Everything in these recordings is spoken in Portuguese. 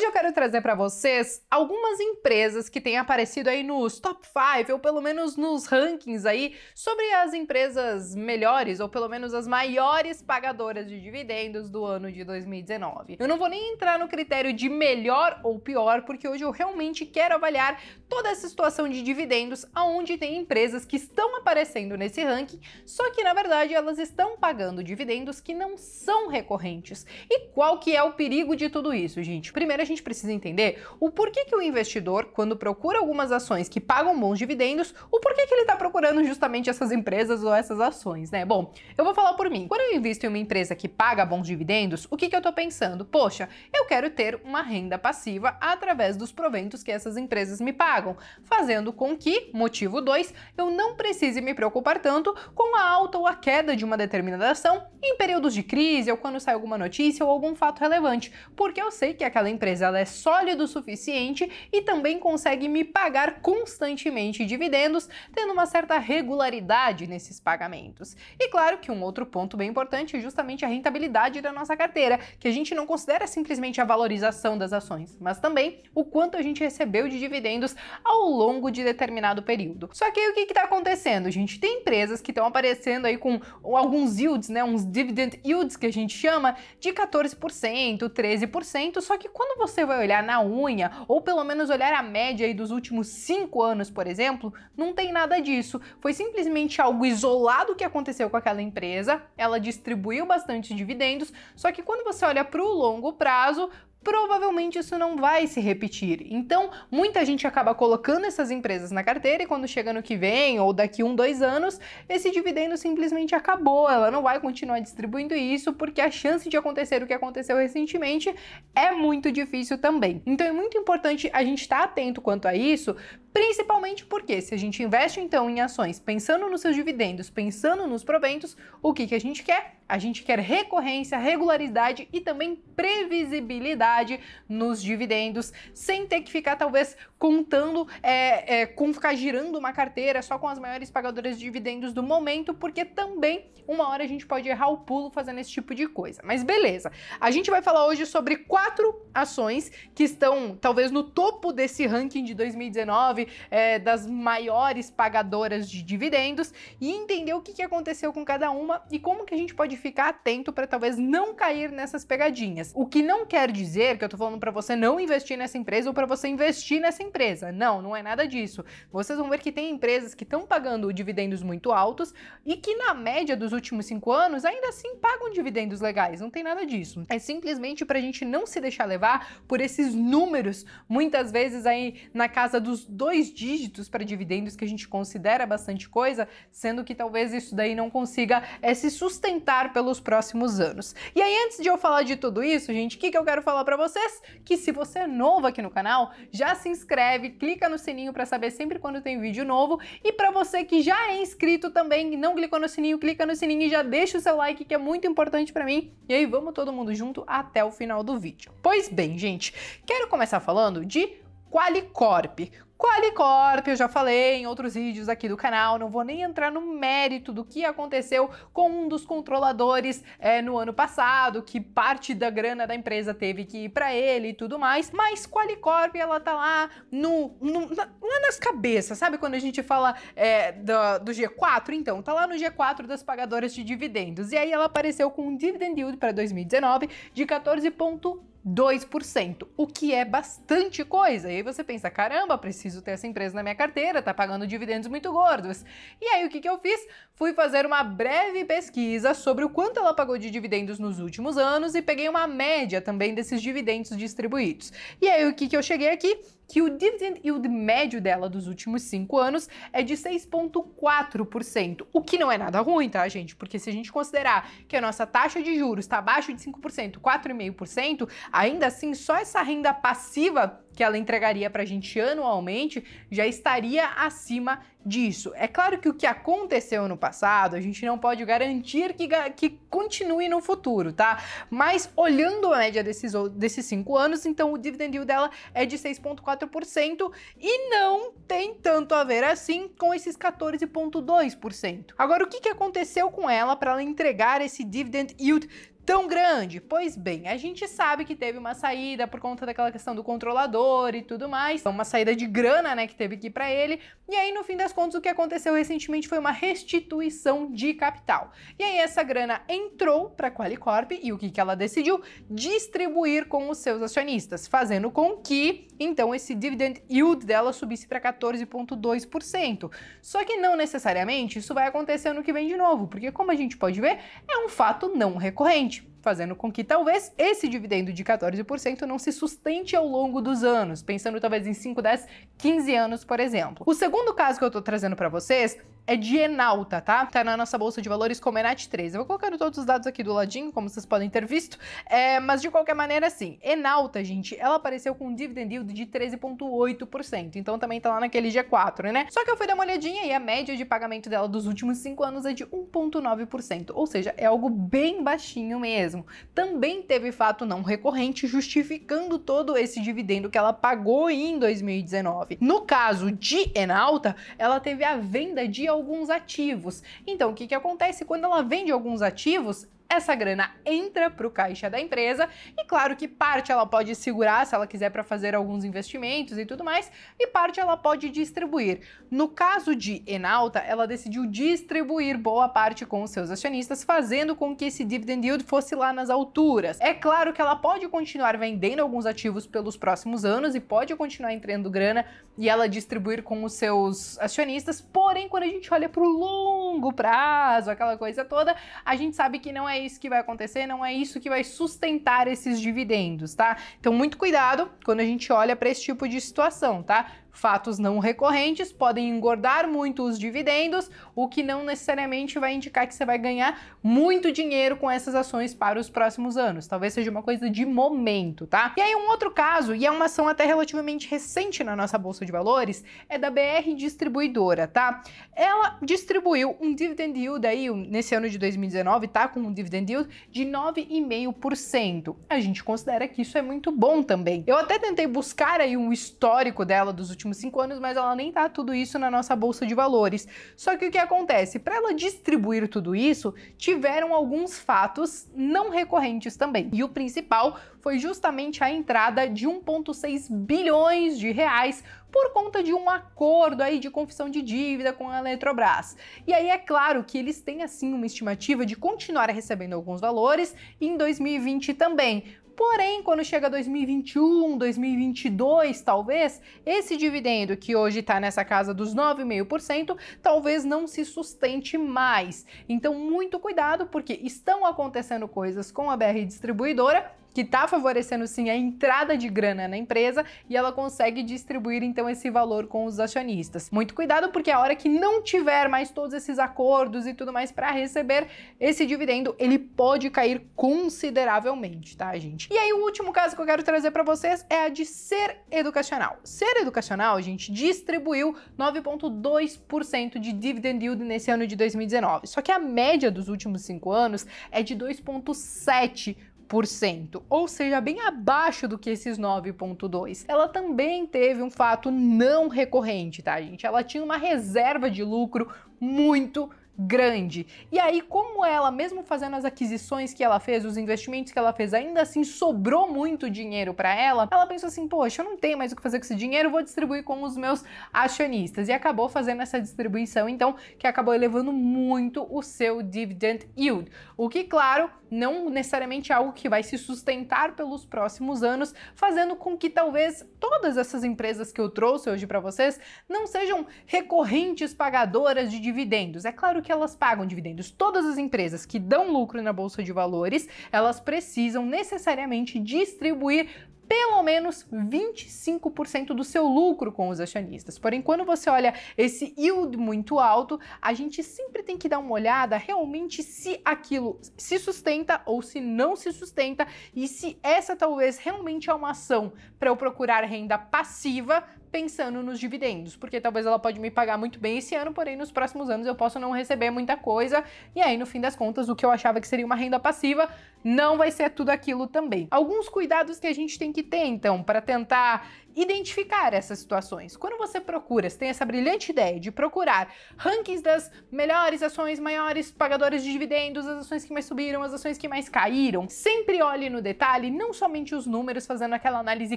Hoje eu quero trazer para vocês algumas empresas que têm aparecido aí nos top 5 ou pelo menos nos rankings aí sobre as empresas melhores ou pelo menos as maiores pagadoras de dividendos do ano de 2019. Eu não vou nem entrar no critério de melhor ou pior, porque hoje eu realmente quero avaliar toda essa situação de dividendos aonde tem empresas que estão aparecendo nesse ranking, só que na verdade elas estão pagando dividendos que não são recorrentes. E qual que é o perigo de tudo isso, gente? Primeiro gente precisa entender o porquê que o investidor, quando procura algumas ações que pagam bons dividendos, o porquê que ele está procurando justamente essas empresas ou essas ações, né? Bom, eu vou falar por mim. Quando eu invisto em uma empresa que paga bons dividendos, o que, que eu estou pensando? Poxa, eu quero ter uma renda passiva através dos proventos que essas empresas me pagam, fazendo com que, motivo 2, eu não precise me preocupar tanto com a alta ou a queda de uma determinada ação em períodos de crise ou quando sai alguma notícia ou algum fato relevante, porque eu sei que aquela empresa mas ela é sólida o suficiente e também consegue me pagar constantemente dividendos, tendo uma certa regularidade nesses pagamentos. E claro que um outro ponto bem importante é justamente a rentabilidade da nossa carteira, que a gente não considera simplesmente a valorização das ações, mas também o quanto a gente recebeu de dividendos ao longo de determinado período. Só que aí o que está acontecendo, a gente? Tem empresas que estão aparecendo aí com alguns yields, né, uns dividend yields que a gente chama, de 14%, 13%, só que quando você vai olhar na unha, ou pelo menos olhar a média aí dos últimos cinco anos, por exemplo, não tem nada disso. Foi simplesmente algo isolado que aconteceu com aquela empresa, ela distribuiu bastante dividendos, só que quando você olha para o longo prazo, provavelmente isso não vai se repetir. Então, muita gente acaba colocando essas empresas na carteira e quando chega no que vem ou daqui um, dois anos, esse dividendo simplesmente acabou. Ela não vai continuar distribuindo isso porque a chance de acontecer o que aconteceu recentemente é muito difícil também. Então, é muito importante a gente estar tá atento quanto a isso, Principalmente porque se a gente investe então em ações pensando nos seus dividendos, pensando nos proventos, o que, que a gente quer? A gente quer recorrência, regularidade e também previsibilidade nos dividendos, sem ter que ficar talvez contando é, é, com ficar girando uma carteira só com as maiores pagadoras de dividendos do momento, porque também uma hora a gente pode errar o pulo fazendo esse tipo de coisa. Mas beleza, a gente vai falar hoje sobre quatro ações que estão talvez no topo desse ranking de 2019 é, das maiores pagadoras de dividendos e entender o que, que aconteceu com cada uma e como que a gente pode ficar atento para talvez não cair nessas pegadinhas. O que não quer dizer que eu estou falando para você não investir nessa empresa ou para você investir nessa empresa. Não, não é nada disso. Vocês vão ver que tem empresas que estão pagando dividendos muito altos e que na média dos últimos cinco anos ainda assim pagam dividendos legais. Não tem nada disso. É simplesmente para a gente não se deixar levar por esses números, muitas vezes aí na casa dos dois dois dígitos para dividendos, que a gente considera bastante coisa, sendo que talvez isso daí não consiga é, se sustentar pelos próximos anos. E aí, antes de eu falar de tudo isso, gente, o que, que eu quero falar para vocês? Que se você é novo aqui no canal, já se inscreve, clica no sininho para saber sempre quando tem vídeo novo. E para você que já é inscrito também, não clicou no sininho, clica no sininho e já deixa o seu like, que é muito importante para mim. E aí, vamos todo mundo junto até o final do vídeo. Pois bem, gente, quero começar falando de Qualicorp. Qualicorp, eu já falei em outros vídeos aqui do canal, não vou nem entrar no mérito do que aconteceu com um dos controladores é, no ano passado, que parte da grana da empresa teve que ir para ele e tudo mais, mas Qualicorp, ela tá lá no, no na, lá nas cabeças, sabe quando a gente fala é, do, do, G4? Então, tá lá no G4 das pagadoras de dividendos, e aí ela apareceu com um dividend yield para 2019 de 14,1%. 2%, o que é bastante coisa. E aí você pensa, caramba, preciso ter essa empresa na minha carteira, tá pagando dividendos muito gordos. E aí o que, que eu fiz? Fui fazer uma breve pesquisa sobre o quanto ela pagou de dividendos nos últimos anos e peguei uma média também desses dividendos distribuídos. E aí o que, que eu cheguei aqui? que o dividend yield médio dela dos últimos cinco anos é de 6,4%, o que não é nada ruim, tá, gente? Porque se a gente considerar que a nossa taxa de juros está abaixo de 5%, 4,5%, ainda assim só essa renda passiva que ela entregaria para a gente anualmente já estaria acima disso. É claro que o que aconteceu no passado, a gente não pode garantir que, que continue no futuro, tá? Mas olhando a média desses, desses cinco anos, então o dividend yield dela é de 6,4% e não tem tanto a ver assim com esses 14,2%. Agora, o que, que aconteceu com ela para ela entregar esse dividend yield tão grande? Pois bem, a gente sabe que teve uma saída por conta daquela questão do controlador e tudo mais, uma saída de grana, né, que teve que ir para ele. E aí no fim das contas o que aconteceu recentemente foi uma restituição de capital. E aí essa grana entrou para a Qualicorp e o que que ela decidiu distribuir com os seus acionistas, fazendo com que então esse dividend yield dela subisse para 14.2%. Só que não necessariamente isso vai acontecer no que vem de novo, porque como a gente pode ver, é um fato não recorrente fazendo com que talvez esse dividendo de 14% não se sustente ao longo dos anos, pensando talvez em 5, 10, 15 anos, por exemplo. O segundo caso que eu estou trazendo para vocês é de Enalta, tá? Tá na nossa bolsa de valores Comenat 3. Eu vou colocando todos os dados aqui do ladinho, como vocês podem ter visto, é, mas de qualquer maneira, assim, Enalta, gente, ela apareceu com um dividend yield de 13,8%, então também tá lá naquele G4, né? Só que eu fui dar uma olhadinha e a média de pagamento dela dos últimos 5 anos é de 1,9%, ou seja, é algo bem baixinho mesmo. Também teve fato não recorrente justificando todo esse dividendo que ela pagou em 2019. No caso de Enalta, ela teve a venda de alguns ativos. Então, o que, que acontece? Quando ela vende alguns ativos, essa grana entra para o caixa da empresa e claro que parte ela pode segurar se ela quiser para fazer alguns investimentos e tudo mais, e parte ela pode distribuir. No caso de Enalta, ela decidiu distribuir boa parte com os seus acionistas, fazendo com que esse dividend yield fosse lá nas alturas. É claro que ela pode continuar vendendo alguns ativos pelos próximos anos e pode continuar entrando grana e ela distribuir com os seus acionistas, porém quando a gente olha para o longo prazo, aquela coisa toda, a gente sabe que não é isso que vai acontecer, não é isso que vai sustentar esses dividendos, tá? Então, muito cuidado quando a gente olha para esse tipo de situação, tá? Fatos não recorrentes podem engordar muito os dividendos, o que não necessariamente vai indicar que você vai ganhar muito dinheiro com essas ações para os próximos anos. Talvez seja uma coisa de momento, tá? E aí um outro caso, e é uma ação até relativamente recente na nossa bolsa de valores, é da BR Distribuidora, tá? Ela distribuiu um dividend yield aí nesse ano de 2019, tá com um dividend yield de 9,5%. A gente considera que isso é muito bom também. Eu até tentei buscar aí um histórico dela dos últimos cinco anos, mas ela nem tá tudo isso na nossa bolsa de valores. Só que o que acontece? Para ela distribuir tudo isso, tiveram alguns fatos não recorrentes também. E o principal foi justamente a entrada de 1,6 bilhões de reais por conta de um acordo aí de confissão de dívida com a Eletrobras. E aí é claro que eles têm assim uma estimativa de continuar recebendo alguns valores em 2020 também, Porém, quando chega 2021, 2022, talvez, esse dividendo que hoje está nessa casa dos 9,5%, talvez não se sustente mais. Então, muito cuidado, porque estão acontecendo coisas com a BR distribuidora que está favorecendo sim a entrada de grana na empresa e ela consegue distribuir então esse valor com os acionistas. Muito cuidado porque a hora que não tiver mais todos esses acordos e tudo mais para receber esse dividendo, ele pode cair consideravelmente, tá, gente? E aí o último caso que eu quero trazer para vocês é a de Ser Educacional. Ser Educacional, gente, distribuiu 9.2% de dividend yield nesse ano de 2019. Só que a média dos últimos cinco anos é de 2.7 9%, ou seja, bem abaixo do que esses 9,2%. Ela também teve um fato não recorrente, tá, gente? Ela tinha uma reserva de lucro muito grande. E aí, como ela, mesmo fazendo as aquisições que ela fez, os investimentos que ela fez, ainda assim sobrou muito dinheiro para ela, ela pensou assim: poxa, eu não tenho mais o que fazer com esse dinheiro, vou distribuir com os meus acionistas. E acabou fazendo essa distribuição, então, que acabou elevando muito o seu dividend yield. O que, claro, não necessariamente algo que vai se sustentar pelos próximos anos, fazendo com que talvez todas essas empresas que eu trouxe hoje para vocês não sejam recorrentes pagadoras de dividendos. É claro que elas pagam dividendos. Todas as empresas que dão lucro na bolsa de valores, elas precisam necessariamente distribuir pelo menos 25% do seu lucro com os acionistas. Porém, quando você olha esse yield muito alto, a gente sempre tem que dar uma olhada realmente se aquilo se sustenta ou se não se sustenta e se essa talvez realmente é uma ação para eu procurar renda passiva pensando nos dividendos, porque talvez ela pode me pagar muito bem esse ano, porém nos próximos anos eu posso não receber muita coisa, e aí no fim das contas o que eu achava que seria uma renda passiva não vai ser tudo aquilo também. Alguns cuidados que a gente tem que ter então para tentar identificar essas situações. Quando você procura, você tem essa brilhante ideia de procurar rankings das melhores ações, maiores pagadores de dividendos, as ações que mais subiram, as ações que mais caíram. Sempre olhe no detalhe, não somente os números, fazendo aquela análise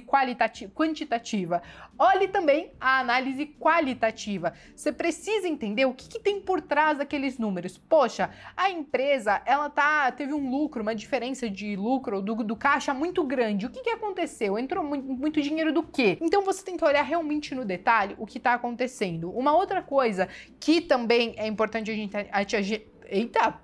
qualitativa, quantitativa. Olhe vale também a análise qualitativa. Você precisa entender o que, que tem por trás daqueles números. Poxa, a empresa ela tá teve um lucro, uma diferença de lucro do, do caixa muito grande. O que, que aconteceu? Entrou muito, muito dinheiro do quê? Então você tem que olhar realmente no detalhe o que está acontecendo. Uma outra coisa que também é importante a gente, a, a, a, eita,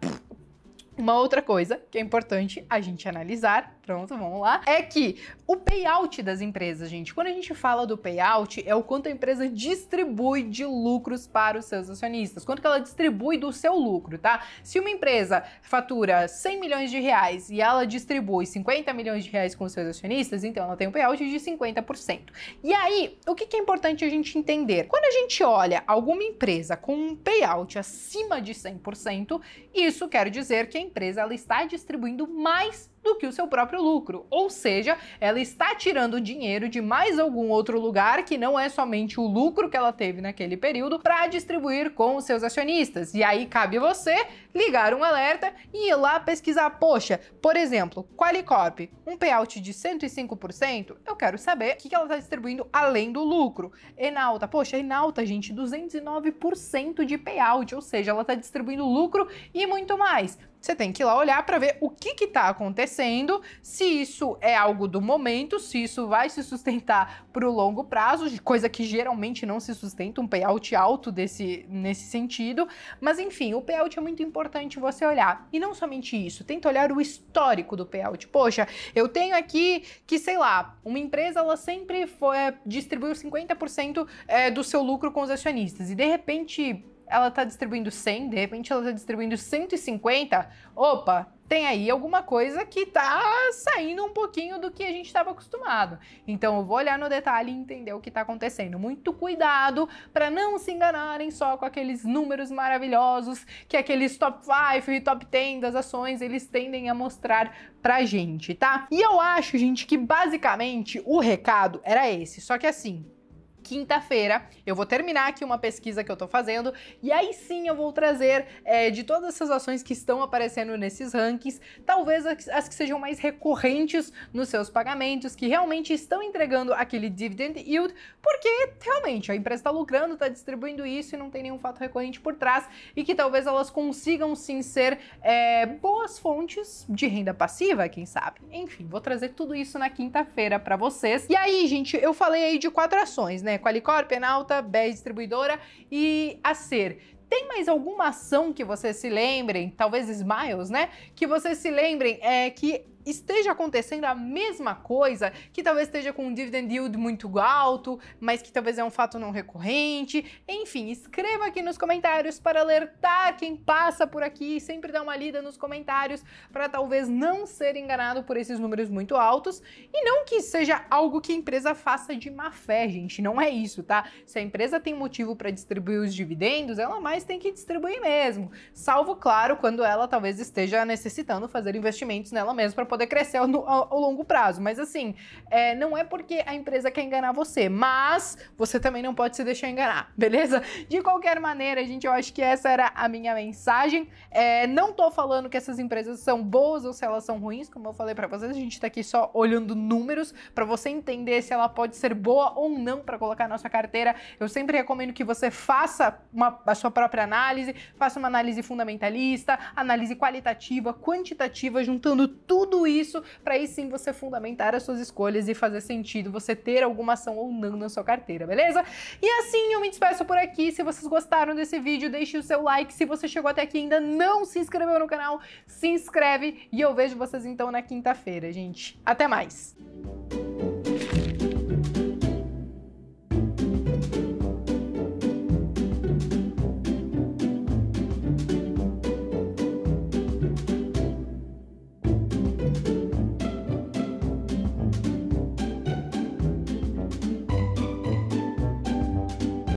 uma outra coisa que é importante a gente analisar Pronto, vamos lá. É que o payout das empresas, gente, quando a gente fala do payout, é o quanto a empresa distribui de lucros para os seus acionistas, quanto que ela distribui do seu lucro, tá? Se uma empresa fatura 100 milhões de reais e ela distribui 50 milhões de reais com os seus acionistas, então ela tem um payout de 50%. E aí, o que é importante a gente entender? Quando a gente olha alguma empresa com um payout acima de 100%, isso quer dizer que a empresa ela está distribuindo mais do que o seu próprio lucro. Ou seja, ela está tirando dinheiro de mais algum outro lugar que não é somente o lucro que ela teve naquele período para distribuir com os seus acionistas. E aí cabe você ligar um alerta e ir lá pesquisar. Poxa, por exemplo, Qualicorp, um payout de 105%, eu quero saber o que ela está distribuindo além do lucro. Enalta, poxa, Enalta, gente, 209% de payout, ou seja, ela está distribuindo lucro e muito mais. Você tem que ir lá olhar para ver o que está acontecendo, se isso é algo do momento, se isso vai se sustentar para o longo prazo, coisa que geralmente não se sustenta, um payout alto desse, nesse sentido. Mas enfim, o payout é muito importante importante você olhar. E não somente isso, tenta olhar o histórico do payout. Poxa, eu tenho aqui que, sei lá, uma empresa ela sempre foi, é, distribuiu 50% é, do seu lucro com os acionistas e de repente ela está distribuindo 100, de repente ela está distribuindo 150. Opa, tem aí alguma coisa que tá saindo um pouquinho do que a gente estava acostumado. Então eu vou olhar no detalhe e entender o que está acontecendo. Muito cuidado para não se enganarem só com aqueles números maravilhosos que aqueles top 5 e top 10 das ações eles tendem a mostrar pra gente, tá? E eu acho, gente, que basicamente o recado era esse, só que assim, quinta-feira. Eu vou terminar aqui uma pesquisa que eu tô fazendo e aí sim eu vou trazer é, de todas essas ações que estão aparecendo nesses rankings, talvez as que sejam mais recorrentes nos seus pagamentos, que realmente estão entregando aquele dividend yield, porque realmente a empresa está lucrando, está distribuindo isso e não tem nenhum fato recorrente por trás e que talvez elas consigam sim ser é, boas fontes de renda passiva, quem sabe. Enfim, vou trazer tudo isso na quinta-feira para vocês. E aí, gente, eu falei aí de quatro ações, né? Qualicorp, Penalta, BR Distribuidora e a Ser. Tem mais alguma ação que vocês se lembrem, talvez Smiles, né? Que vocês se lembrem é, que esteja acontecendo a mesma coisa, que talvez esteja com um dividend yield muito alto, mas que talvez é um fato não recorrente. Enfim, escreva aqui nos comentários para alertar quem passa por aqui, sempre dá uma lida nos comentários para talvez não ser enganado por esses números muito altos e não que seja algo que a empresa faça de má fé, gente, não é isso, tá? Se a empresa tem motivo para distribuir os dividendos, ela mais tem que distribuir mesmo, salvo claro quando ela talvez esteja necessitando fazer investimentos nela mesma para poder decresceu no, ao, ao longo prazo. Mas assim, é, não é porque a empresa quer enganar você, mas você também não pode se deixar enganar, beleza? De qualquer maneira, gente, eu acho que essa era a minha mensagem. É, não tô falando que essas empresas são boas ou se elas são ruins, como eu falei para vocês, a gente tá aqui só olhando números para você entender se ela pode ser boa ou não para colocar na sua carteira. Eu sempre recomendo que você faça uma, a sua própria análise, faça uma análise fundamentalista, análise qualitativa, quantitativa, juntando tudo tudo isso para aí sim você fundamentar as suas escolhas e fazer sentido você ter alguma ação ou não na sua carteira, beleza? E assim eu me despeço por aqui. Se vocês gostaram desse vídeo, deixe o seu like. Se você chegou até aqui e ainda não se inscreveu no canal, se inscreve e eu vejo vocês então na quinta-feira, gente. Até mais!